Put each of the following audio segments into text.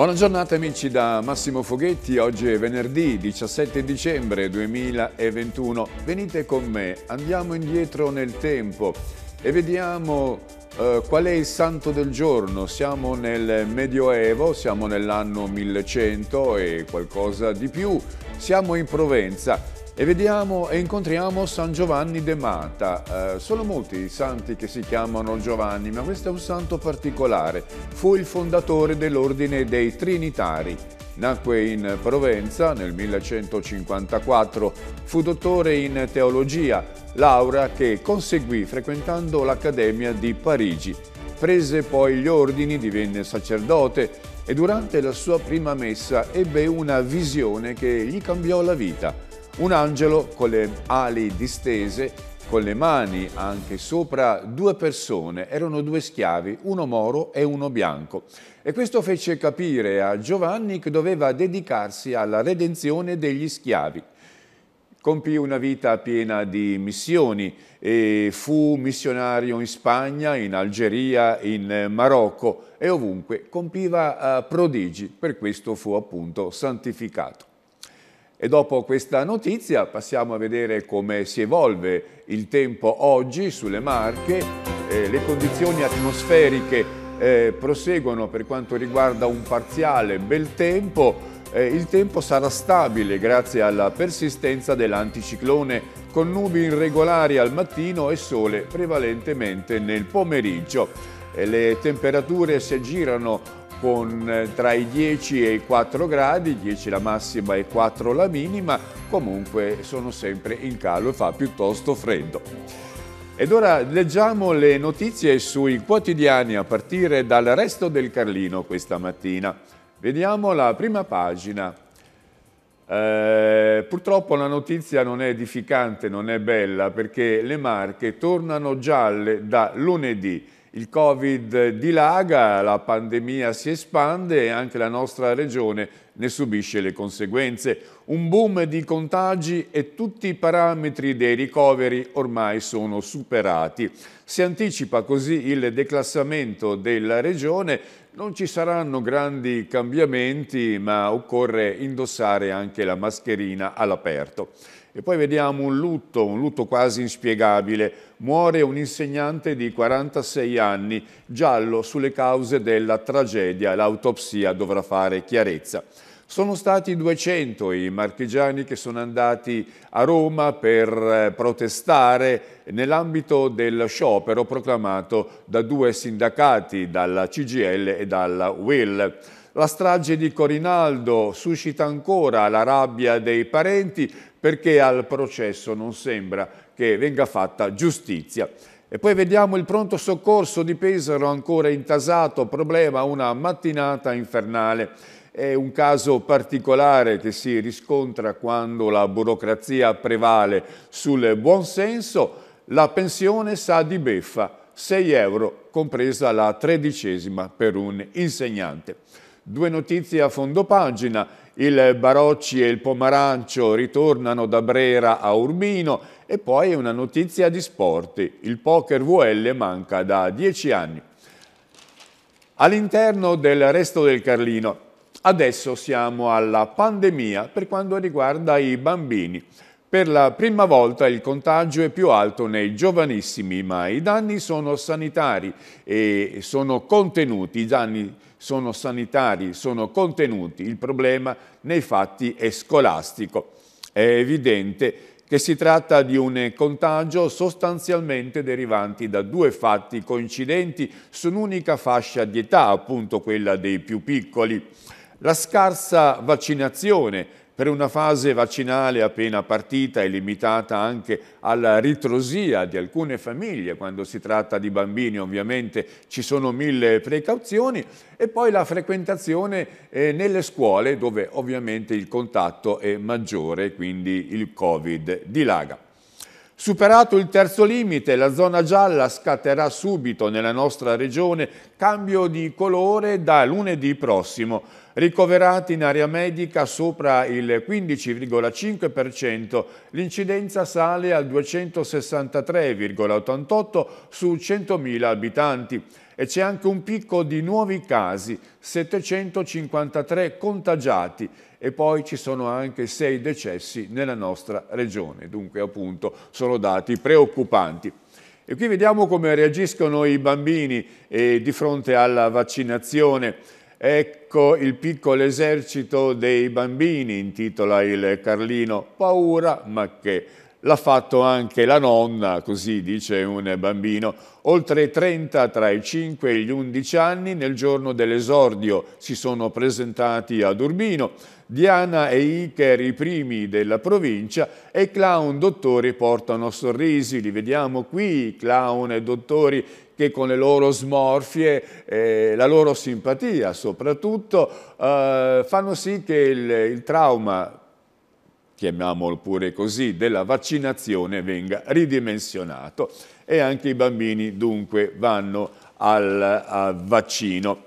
Buona giornata amici da Massimo Foghetti, oggi è venerdì 17 dicembre 2021. Venite con me, andiamo indietro nel tempo e vediamo eh, qual è il santo del giorno. Siamo nel Medioevo, siamo nell'anno 1100 e qualcosa di più. Siamo in Provenza e vediamo e incontriamo San Giovanni de Mata. Eh, sono molti i santi che si chiamano Giovanni, ma questo è un santo particolare. Fu il fondatore dell'ordine dei Trinitari. Nacque in Provenza nel 1154, fu dottore in teologia, laurea che conseguì frequentando l'Accademia di Parigi. Prese poi gli ordini, divenne sacerdote e durante la sua prima messa ebbe una visione che gli cambiò la vita un angelo con le ali distese con le mani anche sopra due persone, erano due schiavi, uno moro e uno bianco. E questo fece capire a Giovanni che doveva dedicarsi alla redenzione degli schiavi. Compì una vita piena di missioni e fu missionario in Spagna, in Algeria, in Marocco e ovunque compiva eh, prodigi, per questo fu appunto santificato. E dopo questa notizia passiamo a vedere come si evolve il tempo oggi sulle Marche, eh, le condizioni atmosferiche eh, proseguono per quanto riguarda un parziale bel tempo, eh, il tempo sarà stabile grazie alla persistenza dell'anticiclone con nubi irregolari al mattino e sole prevalentemente nel pomeriggio. Eh, le temperature si aggirano con eh, tra i 10 e i 4 gradi, 10 la massima e 4 la minima, comunque sono sempre in calo e fa piuttosto freddo. Ed ora leggiamo le notizie sui quotidiani a partire dal resto del Carlino questa mattina. Vediamo la prima pagina. Eh, purtroppo la notizia non è edificante, non è bella, perché le marche tornano gialle da lunedì il Covid dilaga, la pandemia si espande e anche la nostra regione ne subisce le conseguenze. Un boom di contagi e tutti i parametri dei ricoveri ormai sono superati. Si anticipa così il declassamento della regione, non ci saranno grandi cambiamenti ma occorre indossare anche la mascherina all'aperto. E poi vediamo un lutto, un lutto quasi inspiegabile. Muore un insegnante di 46 anni, giallo sulle cause della tragedia. L'autopsia dovrà fare chiarezza. Sono stati 200 i marchigiani che sono andati a Roma per eh, protestare nell'ambito del sciopero proclamato da due sindacati, dalla CGL e dalla UIL. La strage di Corinaldo suscita ancora la rabbia dei parenti perché al processo non sembra che venga fatta giustizia. E poi vediamo il pronto soccorso di Pesaro ancora intasato, problema una mattinata infernale. È un caso particolare che si riscontra quando la burocrazia prevale sul buonsenso. La pensione sa di beffa, 6 euro, compresa la tredicesima per un insegnante. Due notizie a fondo pagina il Barocci e il Pomarancio ritornano da Brera a Urbino e poi una notizia di sport, il poker VL manca da dieci anni. All'interno del resto del Carlino, adesso siamo alla pandemia per quanto riguarda i bambini. Per la prima volta il contagio è più alto nei giovanissimi, ma i danni sono sanitari e sono contenuti. I danni sono sanitari, sono contenuti. Il problema nei fatti è scolastico. È evidente che si tratta di un contagio sostanzialmente derivanti da due fatti coincidenti su un'unica fascia di età, appunto quella dei più piccoli. La scarsa vaccinazione per una fase vaccinale appena partita e limitata anche alla ritrosia di alcune famiglie, quando si tratta di bambini ovviamente ci sono mille precauzioni, e poi la frequentazione eh, nelle scuole dove ovviamente il contatto è maggiore, quindi il Covid dilaga. Superato il terzo limite, la zona gialla scatterà subito nella nostra regione cambio di colore da lunedì prossimo ricoverati in area medica sopra il 15,5%, l'incidenza sale al 263,88 su 100.000 abitanti e c'è anche un picco di nuovi casi, 753 contagiati e poi ci sono anche 6 decessi nella nostra regione, dunque appunto sono dati preoccupanti. E qui vediamo come reagiscono i bambini eh, di fronte alla vaccinazione. È Ecco il piccolo esercito dei bambini, intitola il Carlino. Paura, ma che l'ha fatto anche la nonna, così dice un bambino, oltre 30 tra i 5 e gli 11 anni nel giorno dell'esordio si sono presentati ad Urbino, Diana e Iker i primi della provincia e i clown dottori portano sorrisi, li vediamo qui, clown e dottori che con le loro smorfie, e eh, la loro simpatia soprattutto, eh, fanno sì che il, il trauma chiamiamolo pure così, della vaccinazione venga ridimensionato e anche i bambini dunque vanno al, al vaccino.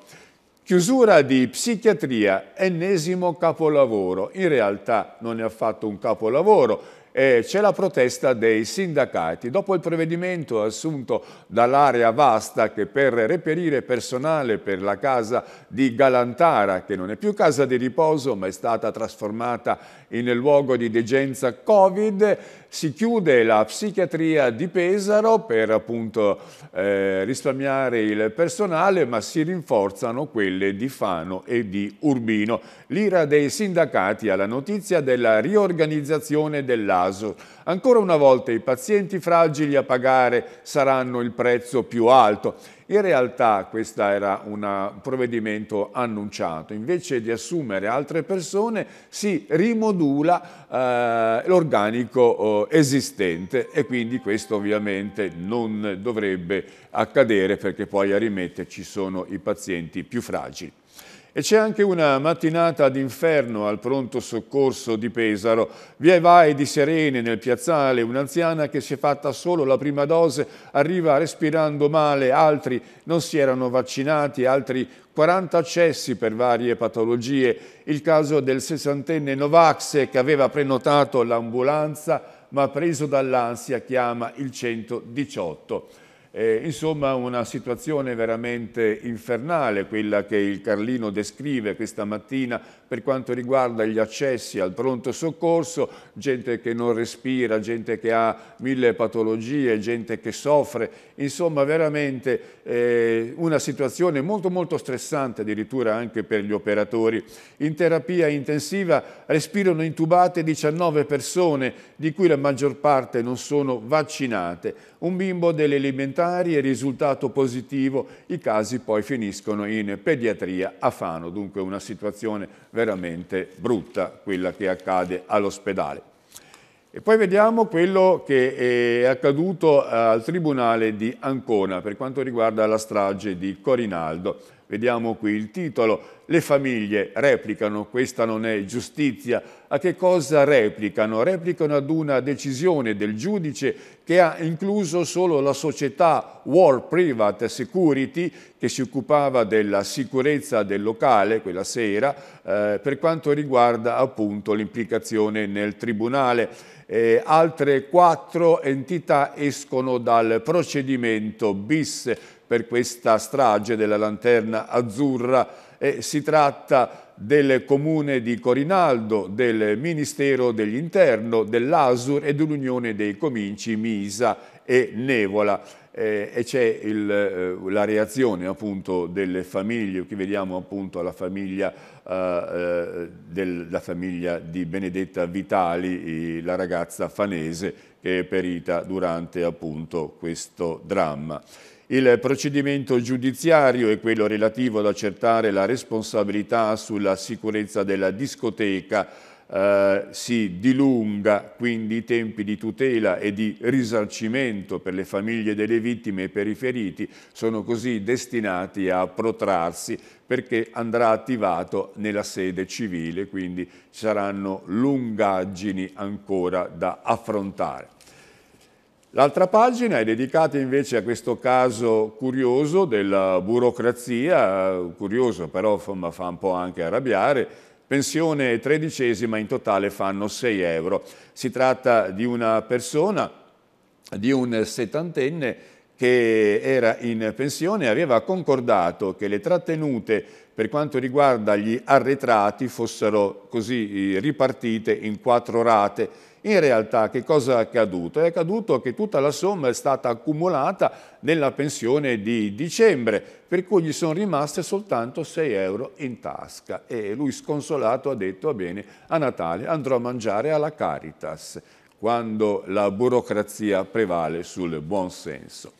Chiusura di psichiatria, ennesimo capolavoro. In realtà non è affatto un capolavoro, eh, c'è la protesta dei sindacati. Dopo il prevedimento assunto dall'area vasta che per reperire personale per la casa di Galantara, che non è più casa di riposo ma è stata trasformata in luogo di degenza Covid, si chiude la psichiatria di Pesaro per appunto eh, risparmiare il personale ma si rinforzano quelle di Fano e di Urbino. L'ira dei sindacati alla notizia della riorganizzazione dell'area caso. Ancora una volta i pazienti fragili a pagare saranno il prezzo più alto. In realtà questo era un provvedimento annunciato, invece di assumere altre persone si rimodula eh, l'organico eh, esistente e quindi questo ovviamente non dovrebbe accadere perché poi a rimetterci sono i pazienti più fragili. E c'è anche una mattinata d'inferno al pronto soccorso di Pesaro. Via vai di sirene nel piazzale, un'anziana che si è fatta solo la prima dose arriva respirando male, altri non si erano vaccinati, altri 40 accessi per varie patologie. Il caso del sessantenne Novax che aveva prenotato l'ambulanza ma preso dall'ansia chiama il 118. Eh, insomma una situazione veramente infernale quella che il Carlino descrive questa mattina per quanto riguarda gli accessi al pronto soccorso, gente che non respira, gente che ha mille patologie, gente che soffre, insomma veramente eh, una situazione molto molto stressante addirittura anche per gli operatori. In terapia intensiva respirano intubate 19 persone, di cui la maggior parte non sono vaccinate. Un bimbo delle elementari è risultato positivo, i casi poi finiscono in pediatria a Fano, dunque una situazione veramente veramente brutta quella che accade all'ospedale. E poi vediamo quello che eh, è accaduto al Tribunale di Ancona per quanto riguarda la strage di Corinaldo. Vediamo qui il titolo. Le famiglie replicano, questa non è giustizia. A che cosa replicano? Replicano ad una decisione del giudice che ha incluso solo la società War Private Security che si occupava della sicurezza del locale quella sera eh, per quanto riguarda appunto l'implicazione nel tribunale. Eh, altre quattro entità escono dal procedimento bis per questa strage della lanterna azzurra. Eh, si tratta del comune di Corinaldo, del Ministero dell'Interno, dell'Asur e dell'Unione dei Cominci Misa e Nevola. Eh, e c'è eh, la reazione appunto delle famiglie, qui vediamo appunto la famiglia, eh, eh del, famiglia di Benedetta Vitali, la ragazza fanese che è perita durante appunto questo dramma. Il procedimento giudiziario e quello relativo ad accertare la responsabilità sulla sicurezza della discoteca eh, si dilunga, quindi i tempi di tutela e di risarcimento per le famiglie delle vittime e per i feriti sono così destinati a protrarsi perché andrà attivato nella sede civile, quindi ci saranno lungaggini ancora da affrontare. L'altra pagina è dedicata invece a questo caso curioso della burocrazia, curioso però ma fa un po' anche arrabbiare, pensione tredicesima in totale fanno 6 euro. Si tratta di una persona, di un settantenne, che era in pensione aveva concordato che le trattenute per quanto riguarda gli arretrati fossero così eh, ripartite in quattro rate. In realtà che cosa è accaduto? È accaduto che tutta la somma è stata accumulata nella pensione di dicembre, per cui gli sono rimaste soltanto 6 euro in tasca e lui sconsolato ha detto, va bene, a Natale andrò a mangiare alla Caritas, quando la burocrazia prevale sul buon senso.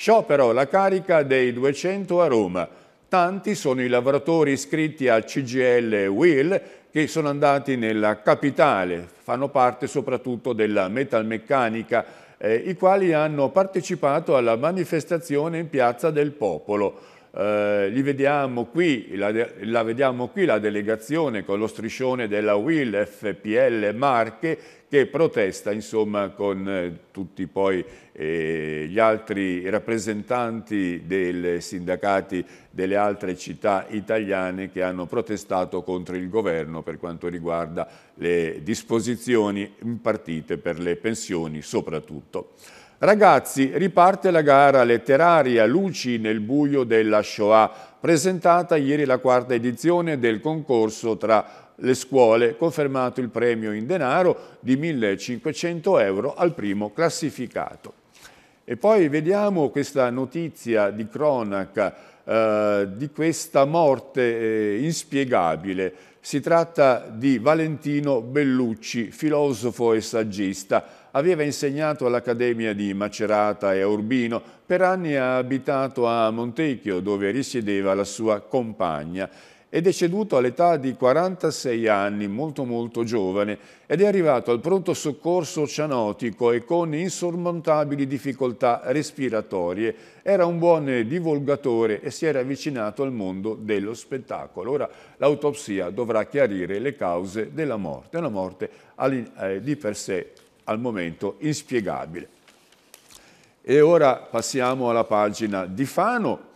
Sciopero la carica dei 200 a Roma. Tanti sono i lavoratori iscritti a CGL e WIL che sono andati nella capitale, fanno parte soprattutto della metalmeccanica, eh, i quali hanno partecipato alla manifestazione in Piazza del Popolo. Eh, vediamo qui, la, la, vediamo qui la delegazione con lo striscione della Will FPL Marche che protesta insomma, con eh, tutti poi eh, gli altri rappresentanti dei sindacati delle altre città italiane che hanno protestato contro il governo per quanto riguarda le disposizioni impartite per le pensioni soprattutto. Ragazzi, riparte la gara letteraria Luci nel buio della Shoah, presentata ieri la quarta edizione del concorso tra le scuole, confermato il premio in denaro di 1.500 euro al primo classificato. E poi vediamo questa notizia di cronaca eh, di questa morte eh, inspiegabile. Si tratta di Valentino Bellucci, filosofo e saggista. Aveva insegnato all'Accademia di Macerata e a Urbino. Per anni ha abitato a Montecchio, dove risiedeva la sua compagna è deceduto all'età di 46 anni, molto molto giovane, ed è arrivato al pronto soccorso cianotico e con insormontabili difficoltà respiratorie. Era un buon divulgatore e si era avvicinato al mondo dello spettacolo. Ora l'autopsia dovrà chiarire le cause della morte, una morte eh, di per sé al momento inspiegabile. E ora passiamo alla pagina di Fano,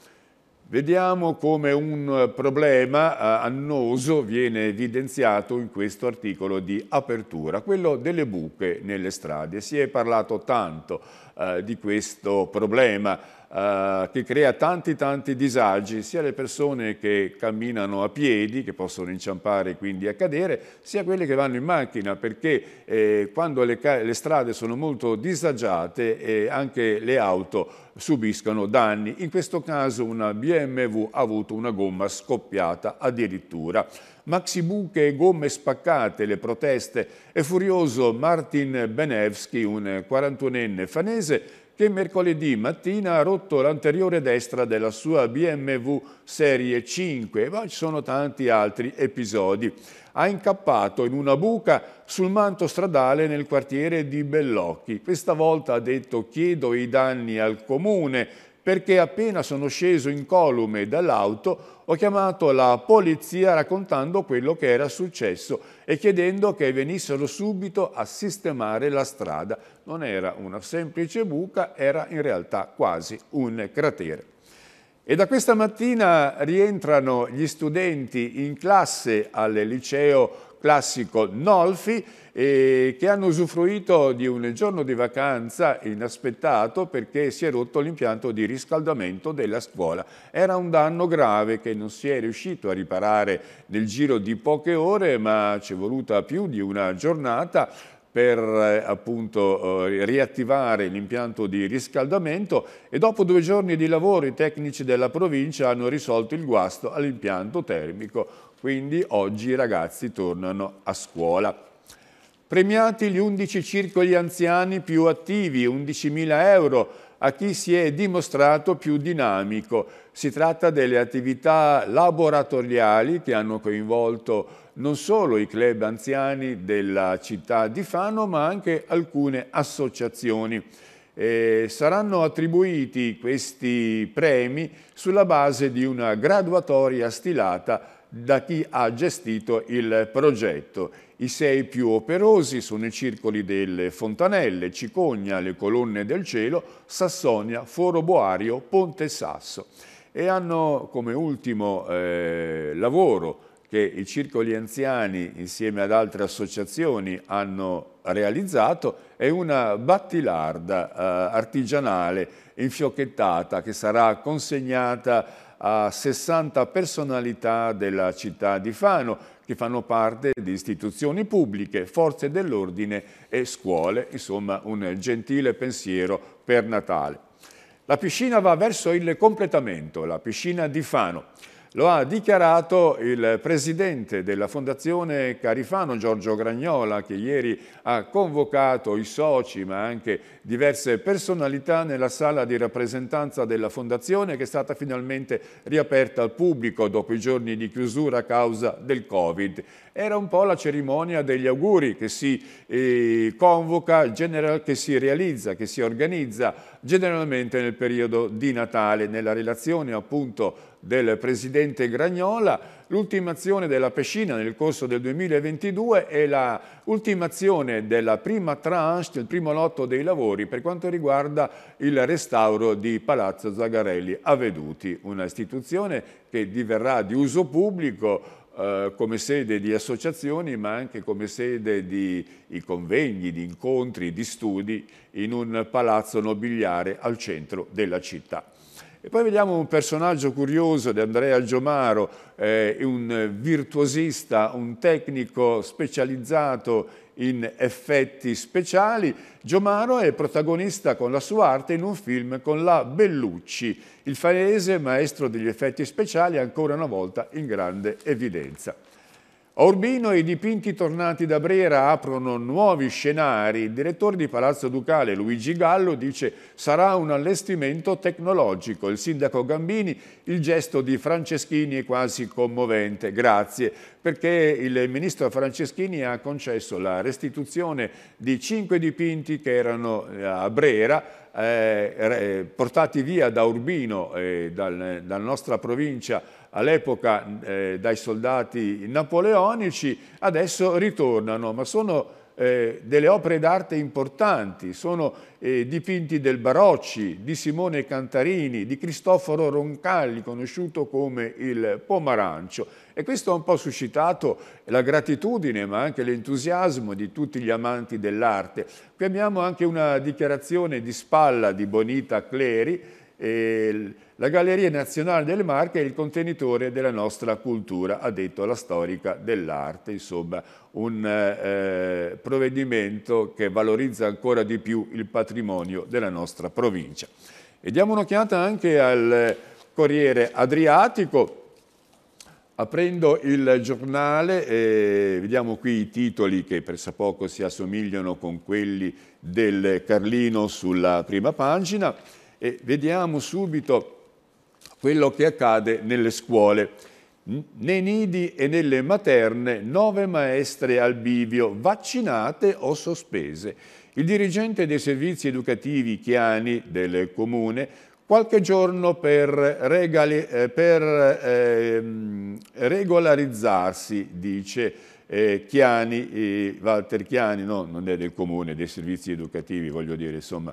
Vediamo come un eh, problema eh, annoso viene evidenziato in questo articolo di apertura, quello delle buche nelle strade. Si è parlato tanto eh, di questo problema eh, che crea tanti tanti disagi sia le persone che camminano a piedi, che possono inciampare e quindi a cadere, sia quelle che vanno in macchina, perché eh, quando le, le, strade sono molto disagiate eh, anche le auto subiscono danni. In questo caso una BMW ha avuto una gomma scoppiata addirittura. Maxi buche e gomme spaccate, le proteste. È furioso Martin Benevski, un 41enne fanese, che mercoledì mattina ha rotto l'anteriore destra della sua BMW Serie 5, ma ci sono tanti altri episodi. Ha incappato in una buca sul manto stradale nel quartiere di Bellocchi. Questa volta ha detto chiedo i danni al comune perché appena sono sceso incolume dall'auto ho chiamato la polizia raccontando quello che era successo e chiedendo che venissero subito a sistemare la strada. Non era una semplice buca, era in realtà quasi un cratere. E da questa mattina rientrano gli studenti in classe al liceo classico Nolfi eh, che hanno usufruito di un giorno di vacanza inaspettato perché si è rotto l'impianto di riscaldamento della scuola. Era un danno grave che non si è riuscito a riparare nel giro di poche ore ma ci è voluta più di una giornata per eh, appunto eh, riattivare l'impianto di riscaldamento e dopo due giorni di lavoro i tecnici della provincia hanno risolto il guasto all'impianto termico quindi oggi i ragazzi tornano a scuola. Premiati gli 11 circoli anziani più attivi, 11.000 euro a chi si è dimostrato più dinamico. Si tratta delle attività laboratoriali che hanno coinvolto non solo i club anziani della città di Fano ma anche alcune associazioni. Eh, saranno attribuiti questi premi sulla base di una graduatoria stilata da chi ha gestito il progetto. I sei più operosi sono i circoli delle Fontanelle, Cicogna, le colonne del cielo, Sassonia, Foro Boario, Ponte Sasso e hanno come ultimo eh, lavoro che i circoli anziani insieme ad altre associazioni hanno realizzato è una battilarda eh, artigianale infiocchettata che sarà consegnata a 60 personalità della città di Fano che fanno parte di istituzioni pubbliche, forze dell'ordine e scuole, insomma un gentile pensiero per Natale. La piscina va verso il completamento, la piscina di Fano. Lo ha dichiarato il presidente della Fondazione Carifano, Giorgio Gragnola, che ieri ha convocato i soci ma anche diverse personalità nella sala di rappresentanza della Fondazione che è stata finalmente riaperta al pubblico dopo i giorni di chiusura a causa del Covid. Era un po' la cerimonia degli auguri che si eh, convoca, general, che si realizza, che si organizza generalmente nel periodo di Natale, nella relazione appunto del presidente Gragnola, l'ultimazione della Pescina nel corso del 2022 e l'ultimazione della prima tranche, del primo lotto dei lavori per quanto riguarda il restauro di Palazzo Zagarelli a Veduti, una istituzione che diverrà di uso pubblico eh, come sede di associazioni ma anche come sede di, di convegni, di incontri, di studi in un palazzo nobiliare al centro della città. E poi vediamo un personaggio curioso di Andrea Giomaro, eh, un virtuosista, un tecnico specializzato in effetti speciali. Giomaro è protagonista con la sua arte in un film con la Bellucci, il fanese maestro degli effetti speciali ancora una volta in grande evidenza. A Urbino i dipinti tornati da Brera aprono nuovi scenari. Il direttore di Palazzo Ducale Luigi Gallo dice sarà un allestimento tecnologico. Il sindaco Gambini il gesto di Franceschini è quasi commovente. Grazie perché il ministro Franceschini ha concesso la restituzione di cinque dipinti che erano eh, a Brera eh, portati via da Urbino, eh, dal, dalla nostra provincia all'epoca eh, dai soldati napoleonici, adesso ritornano, ma sono eh, delle opere d'arte importanti, sono eh, dipinti del Barocci, di Simone Cantarini, di Cristoforo Roncalli, conosciuto come il Pomarancio. E questo ha un po' suscitato la gratitudine, ma anche l'entusiasmo di tutti gli amanti dell'arte. Qui abbiamo anche una dichiarazione di spalla di Bonita Cleri, eh, la Galleria Nazionale delle Marche è il contenitore della nostra cultura, ha detto la storica dell'arte, insomma un eh, provvedimento che valorizza ancora di più il patrimonio della nostra provincia. E diamo un'occhiata anche al Corriere Adriatico, Aprendo il giornale, eh, vediamo qui i titoli che per poco si assomigliano con quelli del Carlino sulla prima pagina e vediamo subito quello che accade nelle scuole. Nei nidi e nelle materne nove maestre al bivio, vaccinate o sospese. Il dirigente dei servizi educativi Chiani del Comune qualche giorno per, regali, eh, per eh, regolarizzarsi, dice eh, Chiani, eh, Walter Chiani, no, non è del Comune, dei servizi educativi, voglio dire, insomma,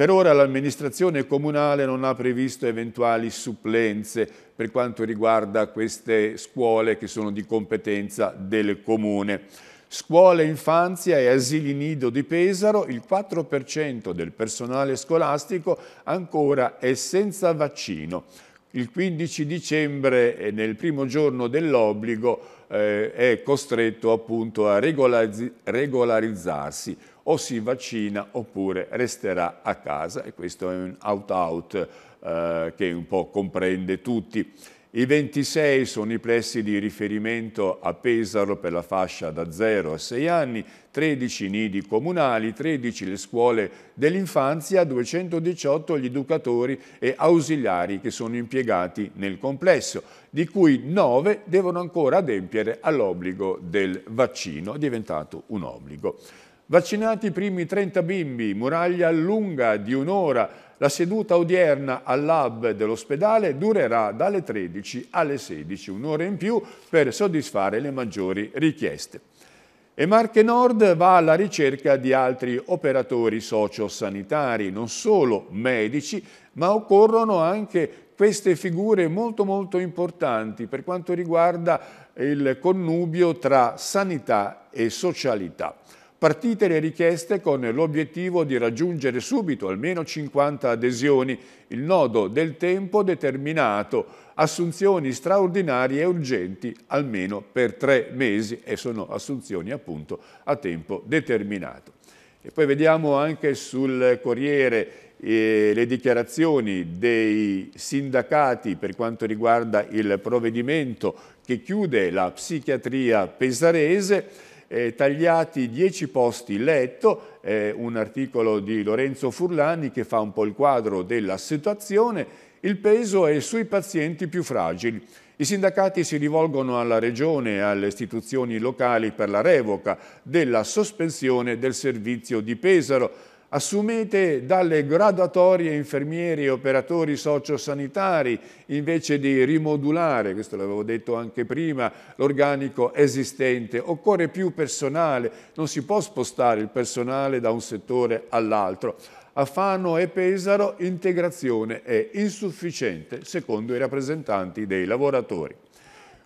per ora l'amministrazione comunale non ha previsto eventuali supplenze per quanto riguarda queste scuole che sono di competenza del comune. Scuole infanzia e asili nido di Pesaro, il 4% del personale scolastico ancora è senza vaccino. Il 15 dicembre, eh, nel primo giorno dell'obbligo, eh, è costretto appunto a regolarizzarsi o si vaccina oppure resterà a casa e questo è un out-out eh, che un po' comprende tutti. I 26 sono i plessi di riferimento a Pesaro per la fascia da 0 a 6 anni, 13 nidi comunali, 13 le scuole dell'infanzia, 218 gli educatori e ausiliari che sono impiegati nel complesso, di cui 9 devono ancora adempiere all'obbligo del vaccino, è diventato un obbligo. Vaccinati i primi 30 bimbi, muraglia lunga di un'ora. La seduta odierna al lab dell'ospedale durerà dalle 13 alle 16, un'ora in più per soddisfare le maggiori richieste. E Marche Nord va alla ricerca di altri operatori sociosanitari, non solo medici, ma occorrono anche queste figure molto molto importanti per quanto riguarda il connubio tra sanità e socialità. Partite le richieste con l'obiettivo di raggiungere subito almeno 50 adesioni, il nodo del tempo determinato, assunzioni straordinarie e urgenti almeno per tre mesi e sono assunzioni appunto a tempo determinato. E poi vediamo anche sul Corriere eh, le dichiarazioni dei sindacati per quanto riguarda il provvedimento che chiude la psichiatria pesarese eh, tagliati 10 posti letto, eh, un articolo di Lorenzo Furlani che fa un po' il quadro della situazione, il peso è sui pazienti più fragili. I sindacati si rivolgono alla Regione e alle istituzioni locali per la revoca della sospensione del servizio di Pesaro assumete dalle graduatorie infermieri e operatori sociosanitari invece di rimodulare, questo l'avevo detto anche prima, l'organico esistente. Occorre più personale, non si può spostare il personale da un settore all'altro. A Fano e Pesaro integrazione è insufficiente secondo i rappresentanti dei lavoratori.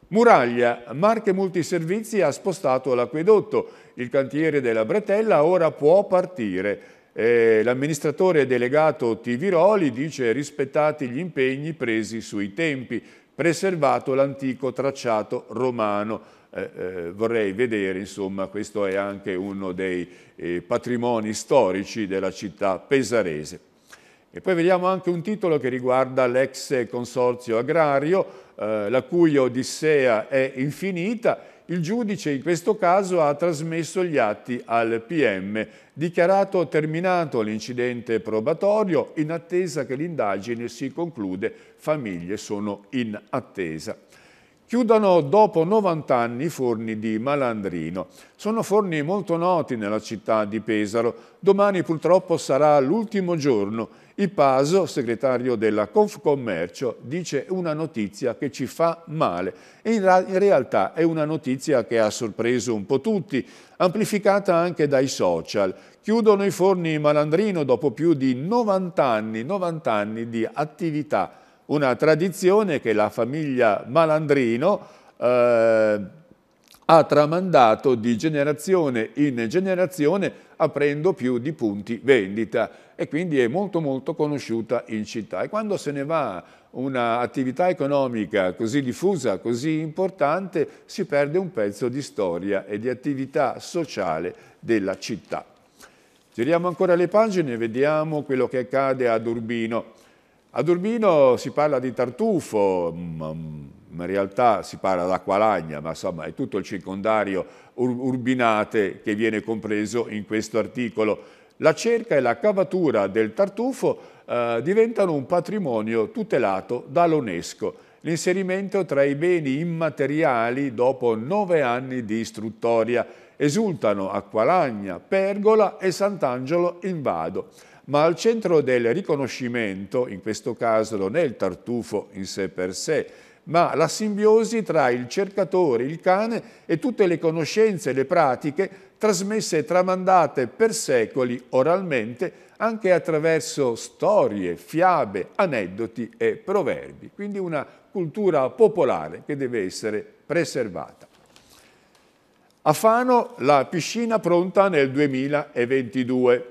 Muraglia, Marche Multiservizi ha spostato l'acquedotto. Il cantiere della Bretella ora può partire. Eh, L'amministratore delegato Tiviroli dice rispettati gli impegni presi sui tempi, preservato l'antico tracciato romano. Eh, eh, vorrei vedere, insomma, questo è anche uno dei eh, patrimoni storici della città pesarese. E poi vediamo anche un titolo che riguarda l'ex consorzio agrario, eh, la cui odissea è infinita il giudice in questo caso ha trasmesso gli atti al PM, dichiarato terminato l'incidente probatorio in attesa che l'indagine si conclude, famiglie sono in attesa. Chiudono dopo 90 anni i forni di Malandrino. Sono forni molto noti nella città di Pesaro. Domani purtroppo sarà l'ultimo giorno. Il Paso, segretario della Confcommercio, dice una notizia che ci fa male. E in, in realtà è una notizia che ha sorpreso un po' tutti, amplificata anche dai social. Chiudono i forni Malandrino dopo più di 90 anni, 90 anni di attività una tradizione che la famiglia Malandrino eh, ha tramandato di generazione in generazione aprendo più di punti vendita e quindi è molto molto conosciuta in città. E quando se ne va un'attività economica così diffusa, così importante, si perde un pezzo di storia e di attività sociale della città. Giriamo ancora le pagine e vediamo quello che accade ad Urbino. Ad Urbino si parla di tartufo, mm, mm, in realtà si parla d'acqualagna, ma insomma è tutto il circondario ur urbinate che viene compreso in questo articolo. La cerca e la cavatura del tartufo eh, diventano un patrimonio tutelato dall'UNESCO. L'inserimento tra i beni immateriali dopo nove anni di istruttoria esultano Acqualagna, Pergola e Sant'Angelo in Vado ma al centro del riconoscimento, in questo caso non è il tartufo in sé per sé, ma la simbiosi tra il cercatore, il cane e tutte le conoscenze e le pratiche trasmesse e tramandate per secoli oralmente anche attraverso storie, fiabe, aneddoti e proverbi. Quindi una cultura popolare che deve essere preservata. A Fano la piscina pronta nel 2022.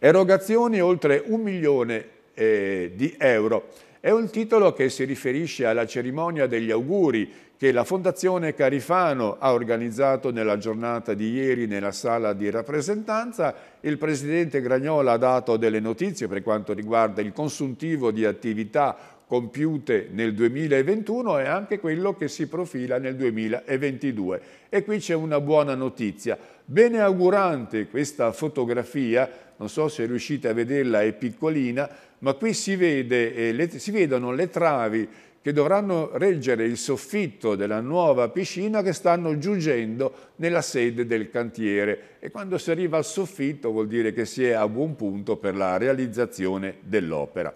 Erogazioni oltre un milione eh, di euro. È un titolo che si riferisce alla cerimonia degli auguri che la Fondazione Carifano ha organizzato nella giornata di ieri nella sala di rappresentanza. Il Presidente Gragnola ha dato delle notizie per quanto riguarda il consuntivo di attività compiute nel 2021 e anche quello che si profila nel 2022. E qui c'è una buona notizia. Bene augurante questa fotografia, non so se riuscite a vederla, è piccolina, ma qui si, vede, eh, le, si vedono le travi che dovranno reggere il soffitto della nuova piscina che stanno giungendo nella sede del cantiere e quando si arriva al soffitto vuol dire che si è a buon punto per la realizzazione dell'opera.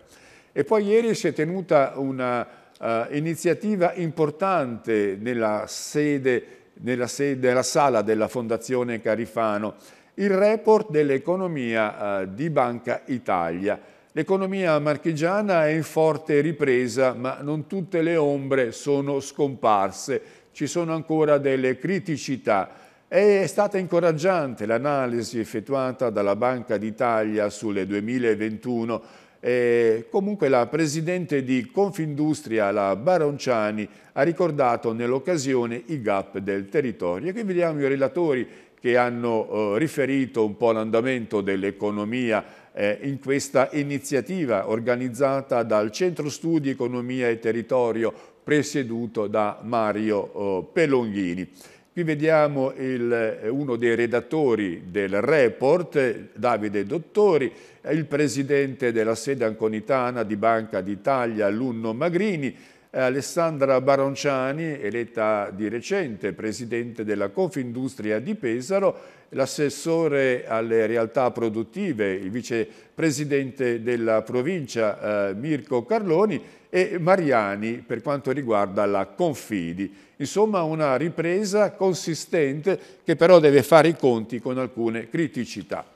E poi ieri si è tenuta un'iniziativa eh, uh, importante nella sede, nella sede, nella sala della Fondazione Carifano, il report dell'economia uh, di Banca Italia. L'economia marchigiana è in forte ripresa, ma non tutte le ombre sono scomparse. Ci sono ancora delle criticità. È stata incoraggiante l'analisi effettuata dalla Banca d'Italia sulle 2021 e eh, comunque la presidente di Confindustria, la Baronciani, ha ricordato nell'occasione i gap del territorio. E ecco, qui vediamo i relatori che hanno eh, riferito un po' l'andamento dell'economia eh, in questa iniziativa organizzata dal Centro Studi Economia e Territorio presieduto da Mario eh, Pelonghini. Qui vediamo il, eh, uno dei redattori del report, Davide Dottori, il presidente della sede anconitana di Banca d'Italia, Lunno Magrini, Alessandra Baronciani, eletta di recente presidente della Confindustria di Pesaro, l'assessore alle realtà produttive, il vicepresidente della provincia eh, Mirko Carloni e Mariani per quanto riguarda la Confidi. Insomma una ripresa consistente che però deve fare i conti con alcune criticità.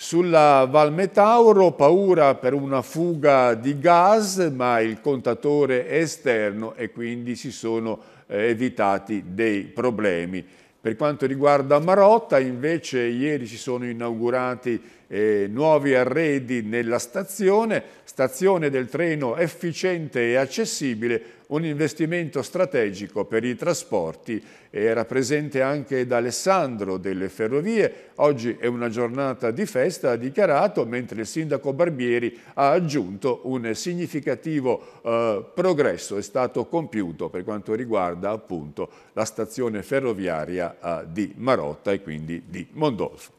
Sulla Val Metauro paura per una fuga di gas, ma il contatore è esterno e quindi si sono eh, evitati dei problemi. Per quanto riguarda Marotta, invece ieri si sono inaugurati eh, nuovi arredi nella stazione, stazione del treno efficiente e accessibile un investimento strategico per i trasporti. Era presente anche da Alessandro delle Ferrovie, oggi è una giornata di festa, ha dichiarato, mentre il sindaco Barbieri ha aggiunto un significativo eh, progresso è stato compiuto per quanto riguarda appunto la stazione ferroviaria eh, di Marotta e quindi di Mondolfo.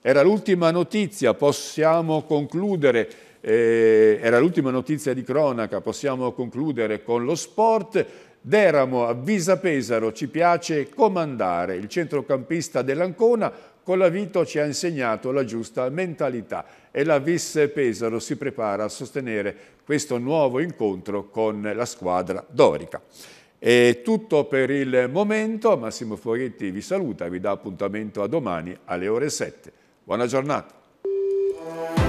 Era l'ultima notizia, possiamo concludere eh, era l'ultima notizia di cronaca, possiamo concludere con lo sport. Deramo avvisa Pesaro, ci piace comandare. Il centrocampista dell'Ancona con la Vito ci ha insegnato la giusta mentalità e la Vis Pesaro si prepara a sostenere questo nuovo incontro con la squadra dorica. È tutto per il momento, Massimo Foretti vi saluta, e vi dà appuntamento a domani alle ore 7. Buona giornata.